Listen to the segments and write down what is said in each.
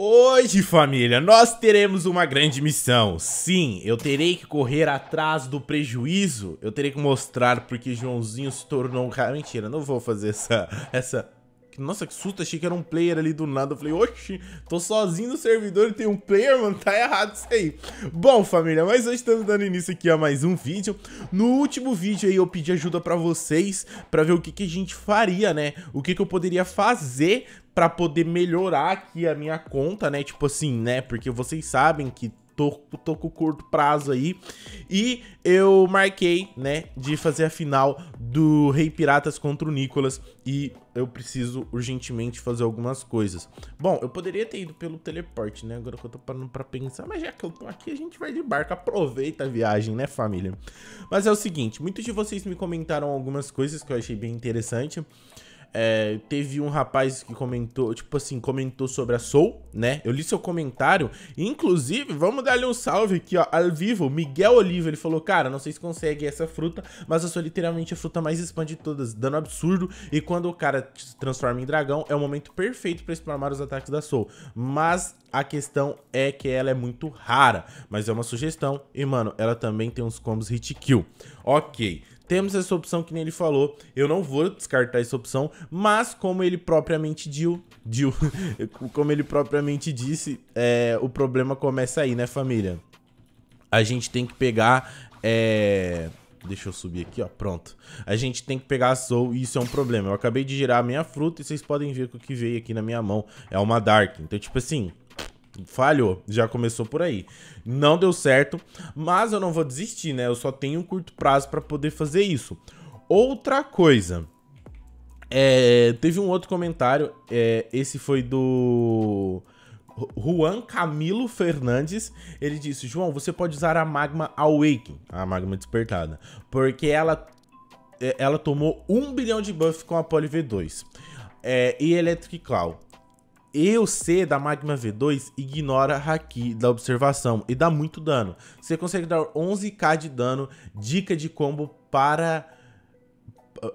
Hoje, família, nós teremos uma grande missão. Sim, eu terei que correr atrás do prejuízo. Eu terei que mostrar porque Joãozinho se tornou um cara. Mentira, não vou fazer essa. essa... Nossa, que susto, achei que era um player ali do nada. Eu falei, oxi, tô sozinho no servidor e tem um player, mano, tá errado isso aí. Bom, família, mas hoje estamos dando início aqui a mais um vídeo. No último vídeo aí eu pedi ajuda pra vocês, pra ver o que, que a gente faria, né? O que, que eu poderia fazer para poder melhorar aqui a minha conta, né? Tipo assim, né? Porque vocês sabem que tô, tô com curto prazo aí. E eu marquei, né, de fazer a final do Rei Piratas contra o Nicolas e eu preciso urgentemente fazer algumas coisas. Bom, eu poderia ter ido pelo teleporte, né, agora que eu tô parando pra pensar, mas já que eu tô aqui, a gente vai de barco, aproveita a viagem, né, família? Mas é o seguinte, muitos de vocês me comentaram algumas coisas que eu achei bem interessante. É, teve um rapaz que comentou, tipo assim, comentou sobre a Soul, né? Eu li seu comentário. Inclusive, vamos dar-lhe um salve aqui, ó, ao vivo. Miguel Oliva, ele falou, cara, não sei se consegue essa fruta, mas a Soul literalmente é a fruta mais spam de todas, dando absurdo. E quando o cara se transforma em dragão, é o momento perfeito para spamar os ataques da Soul. Mas a questão é que ela é muito rara, mas é uma sugestão. E, mano, ela também tem uns combos hit kill. Ok. Temos essa opção que nem ele falou. Eu não vou descartar essa opção, mas como ele propriamente deu como ele propriamente disse, é, o problema começa aí, né, família? A gente tem que pegar. É... Deixa eu subir aqui, ó. Pronto. A gente tem que pegar a Soul e isso é um problema. Eu acabei de girar a minha fruta e vocês podem ver que o que veio aqui na minha mão é uma Dark. Então, tipo assim, falhou, já começou por aí. Não deu certo, mas eu não vou desistir, né? Eu só tenho um curto prazo para poder fazer isso. Outra coisa, é, teve um outro comentário, é, esse foi do Juan Camilo Fernandes. Ele disse: João, você pode usar a Magma Awakening, a Magma Despertada, porque ela, é, ela tomou um bilhão de buff com a Poly V2 é, e Electric Claw c da Magma V2 ignora Haki da observação e dá muito dano. Você consegue dar 11k de dano, dica de combo para...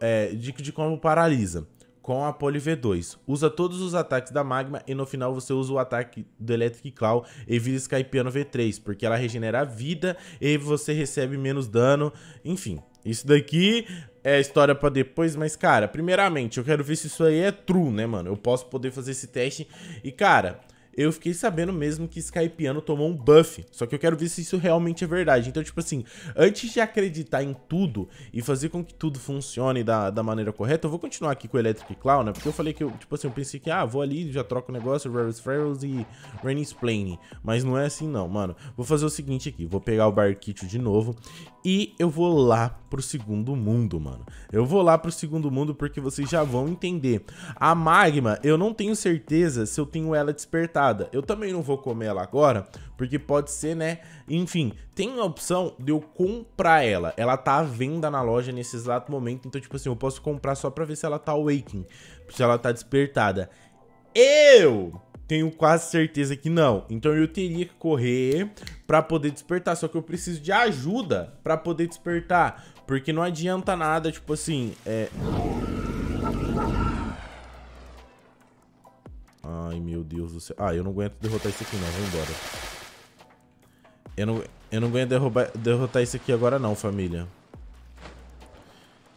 É, dica de combo paralisa com a Poli V2. Usa todos os ataques da Magma e no final você usa o ataque do Electric Claw e vira Skypiano V3, porque ela regenera vida e você recebe menos dano, enfim. Isso daqui é história para depois, mas, cara, primeiramente, eu quero ver se isso aí é true, né, mano? Eu posso poder fazer esse teste. E, cara, eu fiquei sabendo mesmo que Skypiano tomou um buff. Só que eu quero ver se isso realmente é verdade. Então, tipo assim, antes de acreditar em tudo e fazer com que tudo funcione da, da maneira correta, eu vou continuar aqui com o Electric Clown, né? Porque eu falei que eu, tipo assim, eu pensei que, ah, vou ali, já troco o negócio, Rarus Ferals e Rainy Splane. Mas não é assim não, mano. Vou fazer o seguinte aqui, vou pegar o Barkitio de novo e eu vou lá pro segundo mundo, mano. Eu vou lá pro segundo mundo porque vocês já vão entender. A Magma, eu não tenho certeza se eu tenho ela despertada eu também não vou comer ela agora, porque pode ser, né? Enfim, tem a opção de eu comprar ela. Ela tá à venda na loja nesse exato momento, então, tipo assim, eu posso comprar só pra ver se ela tá awakening, se ela tá despertada. Eu tenho quase certeza que não. Então eu teria que correr para poder despertar, só que eu preciso de ajuda para poder despertar, porque não adianta nada, tipo assim, é Ai, meu Deus do céu. Ah, eu não aguento derrotar isso aqui não. Vamos embora. Eu não, eu não aguento derrubar, derrotar isso aqui agora não, família.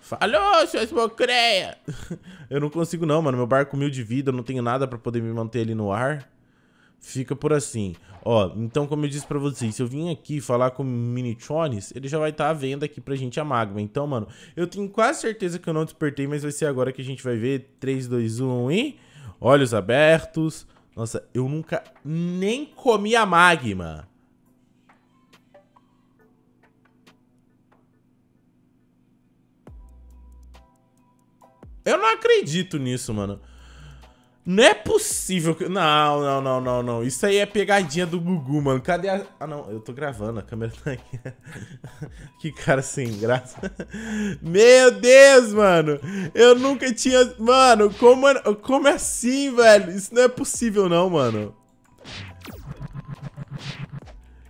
Falou, sua esmocreia! eu não consigo não, mano. Meu barco mil de vida, eu não tenho nada pra poder me manter ali no ar. Fica por assim. Ó, então como eu disse pra vocês, se eu vim aqui falar com o Minitrones, ele já vai estar tá à venda aqui pra gente a Magma. Então, mano, eu tenho quase certeza que eu não despertei, mas vai ser agora que a gente vai ver. 3, 2, 1 e olhos abertos. Nossa, eu nunca nem comi a magma. Eu não acredito nisso, mano. Não é possível que... Não, não, não, não, não. Isso aí é pegadinha do Gugu, mano. Cadê a... Ah, não. Eu tô gravando. A câmera tá aqui. que cara sem graça. Meu Deus, mano. Eu nunca tinha... Mano, como, como assim, velho? Isso não é possível, não, mano.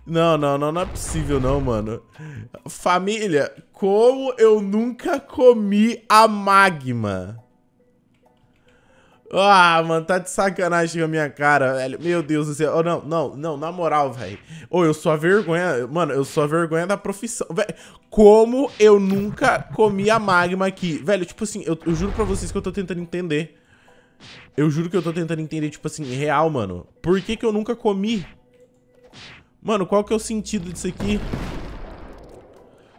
Não, não, não, não é possível não, mano. Família, como eu nunca comi a magma? Ah, mano, tá de sacanagem com a minha cara, velho. Meu Deus do céu. Oh, não, não, não, na moral, velho. Ô, oh, eu sou a vergonha. Mano, eu sou a vergonha da profissão. Velho, como eu nunca comi a magma aqui? Velho, tipo assim, eu, eu, juro pra vocês que eu tô tentando entender. Eu juro que eu tô tentando entender, tipo assim, real, mano. Por que que eu nunca comi? Mano, qual que é o sentido disso aqui?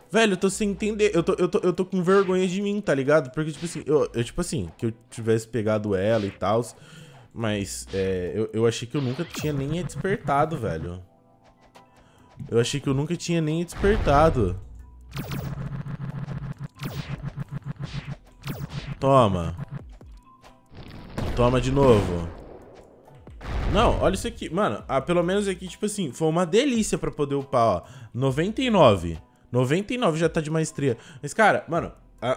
Velho, eu tô sem entender. Eu tô, eu tô, eu tô com vergonha de mim, tá ligado? Porque, tipo assim, eu, eu tipo assim, que eu tivesse pegado ela e tal. Mas é, eu, eu achei que eu nunca tinha nem despertado, velho. Eu achei que eu nunca tinha nem despertado. Toma. Toma de novo. Não, olha isso aqui. Mano, ah, pelo menos aqui, tipo assim, foi uma delícia pra poder upar, ó. 99. 99 já tá de maestria. Mas, cara, mano,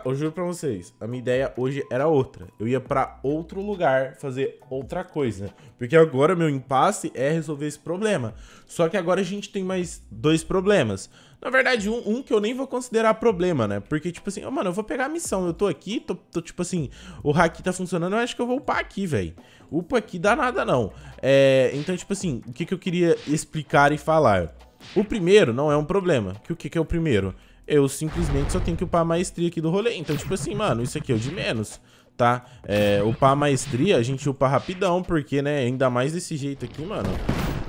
eu juro pra vocês, a minha ideia hoje era outra. Eu ia para outro lugar fazer outra coisa. Porque agora meu impasse é resolver esse problema. Só que agora a gente tem mais dois problemas. Na verdade, um, um que eu nem vou considerar problema, né? Porque, tipo assim, oh, mano, eu vou pegar a missão. Eu tô aqui, tô, tô tipo assim, o hack tá funcionando, eu acho que eu vou upar aqui, velho. Upa aqui dá nada, não. É, então, tipo assim, o que, que eu queria explicar e falar? O primeiro não é um problema. Que o que, que é o primeiro? Eu simplesmente só tenho que upar a maestria aqui do rolê. Então, tipo assim, mano, isso aqui é o de menos, tá? É, upar a maestria, a gente upa rapidão, porque, né, ainda mais desse jeito aqui, mano,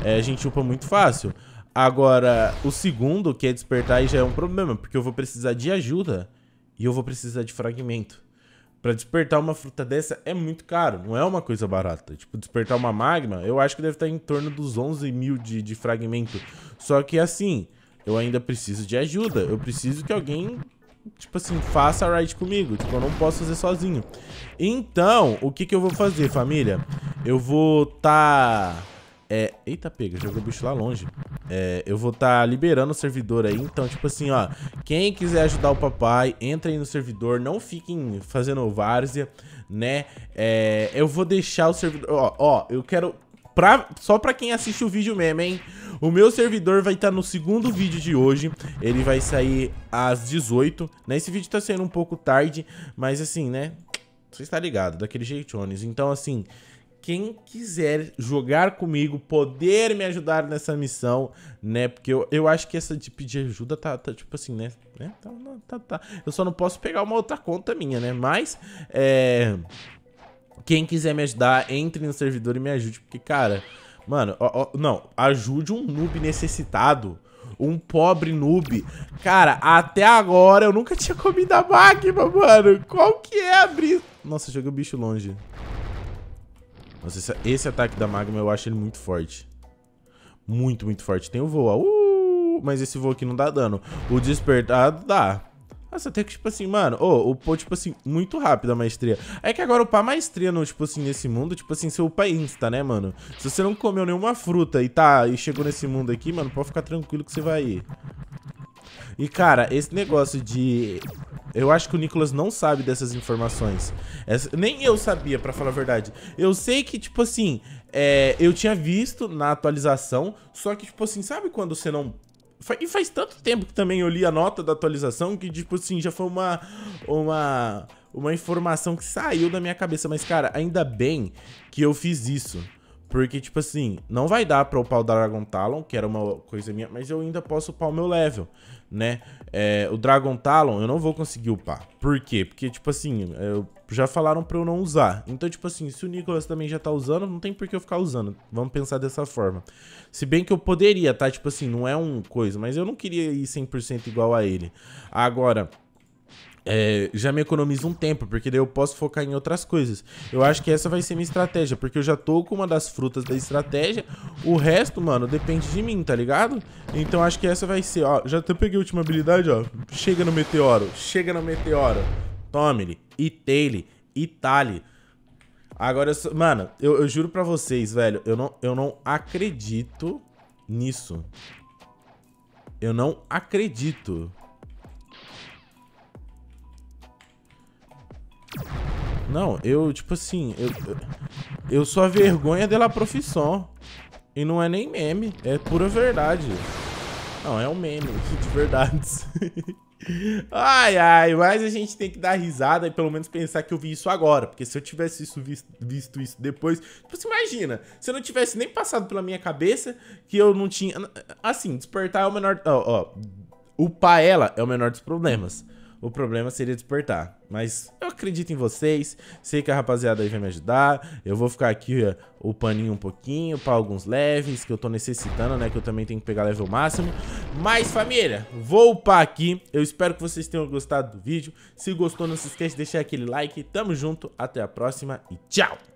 é, a gente upa muito fácil. Agora, o segundo, que é despertar, aí já é um problema, porque eu vou precisar de ajuda e eu vou precisar de fragmento. Para despertar uma fruta dessa é muito caro, não é uma coisa barata. Tipo, despertar uma magma, eu acho que deve estar tá em torno dos 11 mil de, de fragmento. Só que assim, eu ainda preciso de ajuda. Eu preciso que alguém, tipo assim, faça a ride comigo. Tipo, eu não posso fazer sozinho. Então, o que que eu vou fazer, família? Eu vou tá... É... Eita, pega, jogou o bicho lá longe. É, eu vou estar tá liberando o servidor aí, então, tipo assim, ó, quem quiser ajudar o papai, aí no servidor, não fiquem fazendo várzea, né? É, eu vou deixar o servidor, ó, ó, eu quero Pra, só pra quem assiste o vídeo mesmo, hein? O meu servidor vai estar tá no segundo vídeo de hoje. Ele vai sair às 18. Né? Esse vídeo tá saindo um pouco tarde, mas assim, né? Você está ligado, daquele jeito Jones. Então, assim, quem quiser jogar comigo, poder me ajudar nessa missão, né? Porque eu, eu acho que essa tipo de pedir ajuda tá, tá tipo assim, né? né? Tá, tá, tá. Eu só não posso pegar uma outra conta minha, né? Mas, é... Quem quiser me ajudar, entre no servidor e me ajude, porque, cara... Mano, ó, ó, não, ajude um noob necessitado um pobre noob. Cara, até agora eu nunca tinha comido a máquina, mano. Qual que é abrir? Nossa, joguei o bicho longe. Nossa, esse, esse ataque da Magma eu acho ele muito forte. Muito, muito forte. Tem o voa. Uh, mas esse voo aqui não dá dano. O despertado dá. Nossa, tem que, tipo assim, mano, oh, upou, tipo assim, muito rápido a maestria. É que agora upar maestria, no, tipo assim, nesse mundo, tipo assim, você upa insta, né, mano? Se você não comeu nenhuma fruta e tá, e chegou nesse mundo aqui, mano, pode ficar tranquilo que você vai ir. E, cara, esse negócio de eu acho que o Nicolas não sabe dessas informações. Essa, nem eu sabia, para falar a verdade. Eu sei que, tipo assim, é, eu tinha visto na atualização, só que, tipo assim, sabe quando você não e faz tanto tempo que também eu li a nota da atualização que, tipo assim, já foi uma. Uma. Uma informação que saiu da minha cabeça. Mas, cara, ainda bem que eu fiz isso. Porque, tipo assim, não vai dar pra upar o Dragon Talon, que era uma coisa minha, mas eu ainda posso upar o meu level, né? É, o Dragon Talon eu não vou conseguir upar. Por quê? Porque, tipo assim, eu, já falaram pra eu não usar. Então, tipo assim, se o Nicholas também já tá usando, não tem por que eu ficar usando. Vamos pensar dessa forma. Se bem que eu poderia, tá? Tipo assim, não é um coisa, mas eu não queria ir 100% igual a ele. Agora... É, já me economiza um tempo, porque daí eu posso focar em outras coisas. Eu acho que essa vai ser minha estratégia, porque eu já tô com uma das frutas da estratégia. O resto, mano, depende de mim, tá ligado? Então acho que essa vai ser, ó. Já até peguei a última habilidade, ó. Chega no meteoro, chega no meteoro. Tome-lhe, itei e itale. Agora, eu sou, mano, eu, eu juro pra vocês, velho, eu não, eu não acredito nisso. Eu não acredito. Não, eu, tipo assim, eu, eu sou a vergonha dela profissão. E não é nem meme, é pura verdade. Não, é um meme de verdade. ai, ai, mas a gente tem que dar risada e pelo menos pensar que eu vi isso agora. Porque se eu tivesse isso visto, visto isso depois. Tipo, você assim, imagina, se eu não tivesse nem passado pela minha cabeça que eu não tinha. Assim, despertar é o menor. Ó, ó. Upar ela é o menor dos problemas. O problema seria despertar. Mas eu acredito em vocês. Sei que a rapaziada aí vai me ajudar. Eu vou ficar aqui ó, eh, o paninho um pouquinho para alguns leves que eu tô necessitando, né? Que eu também tenho que pegar level máximo. Mas, família, vou upar aqui. Eu espero que vocês tenham gostado do vídeo. Se gostou, não se esquece de deixar aquele like. Tamo junto, até a próxima e tchau!